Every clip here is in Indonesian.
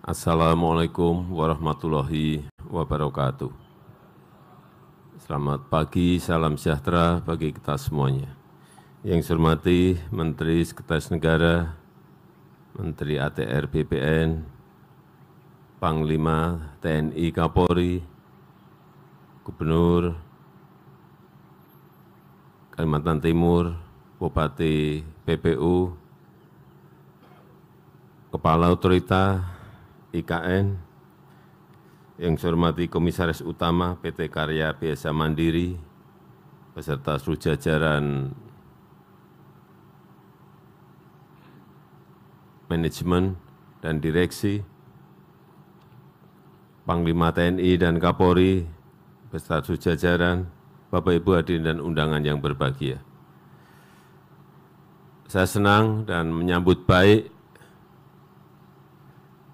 Assalamualaikum warahmatullahi wabarakatuh. Selamat pagi, salam sejahtera bagi kita semuanya. Yang saya hormati Menteri Sekretaris Negara, Menteri ATR BPN, Panglima TNI Kapolri, Gubernur Kalimantan Timur, Bupati PPU, Kepala Otorita IKN, yang saya hormati Komisaris Utama PT Karya Biasa Mandiri, beserta seluruh jajaran manajemen dan direksi, Panglima TNI dan Kapolri, beserta seluruh jajaran, Bapak Ibu hadirin dan undangan yang berbahagia. Saya senang dan menyambut baik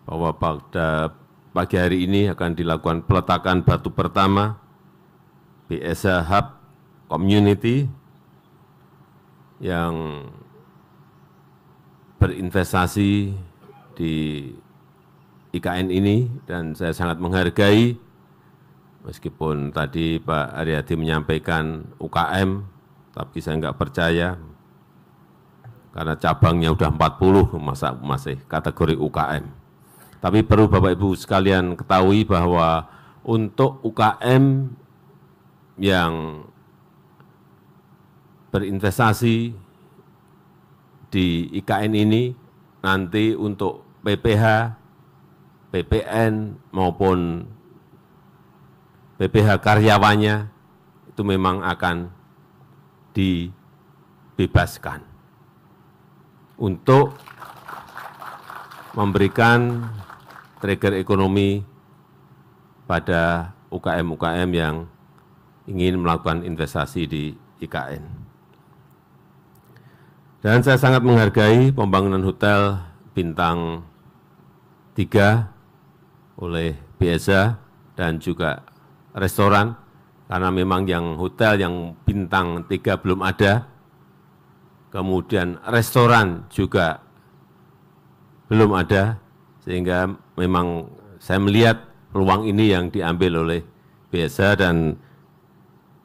bahwa pada pagi hari ini akan dilakukan peletakan batu pertama BSA Hub Community yang berinvestasi di IKN ini dan saya sangat menghargai meskipun tadi Pak Ariadi menyampaikan UKM tapi saya enggak percaya karena cabangnya sudah 40 masa masih kategori UKM. Tapi perlu Bapak Ibu sekalian ketahui bahwa untuk UKM yang berinvestasi di IKN ini nanti untuk PPH, PPN maupun PPH karyawannya itu memang akan dibebaskan untuk memberikan trigger ekonomi pada UKM-UKM yang ingin melakukan investasi di IKN. Dan saya sangat menghargai pembangunan hotel bintang 3 oleh Biasa dan juga restoran, karena memang yang hotel yang bintang 3 belum ada, kemudian restoran juga belum ada, sehingga memang saya melihat peluang ini yang diambil oleh BSA dan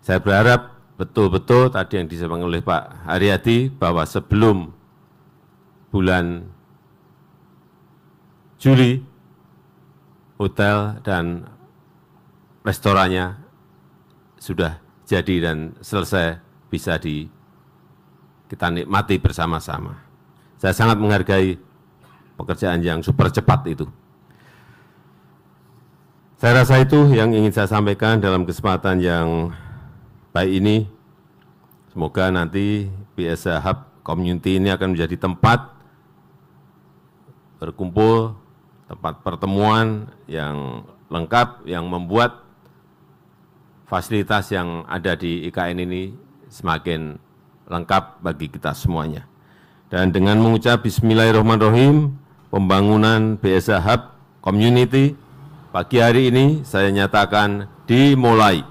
saya berharap betul-betul tadi yang disampaikan oleh Pak Haryadi bahwa sebelum bulan Juli hotel dan restorannya sudah jadi dan selesai bisa di kita nikmati bersama-sama. Saya sangat menghargai pekerjaan yang super cepat itu. Saya rasa itu yang ingin saya sampaikan dalam kesempatan yang baik ini. Semoga nanti PSA Hub Community ini akan menjadi tempat berkumpul, tempat pertemuan yang lengkap, yang membuat fasilitas yang ada di IKN ini semakin lengkap bagi kita semuanya. Dan dengan mengucap Bismillahirrahmanirrahim, pembangunan BSH Hub Community pagi hari ini saya nyatakan dimulai.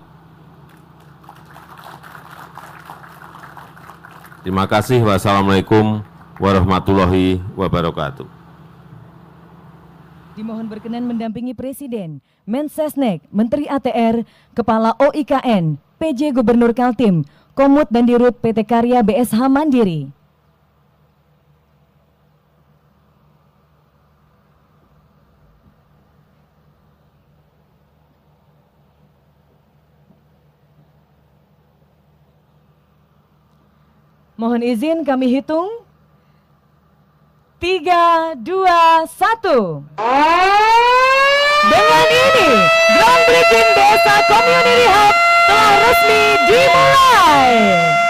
Terima kasih. Wassalamualaikum warahmatullahi wabarakatuh. Dimohon berkenan mendampingi Presiden, Mensesnek, Menteri ATR, Kepala OIKN, PJ Gubernur Kaltim, Komut dan Dirut PT Karya BSH Mandiri. Mohon izin kami hitung. Tiga, dua, satu. Dengan ini, groundbreaking Desa Community Hub telah resmi dimulai.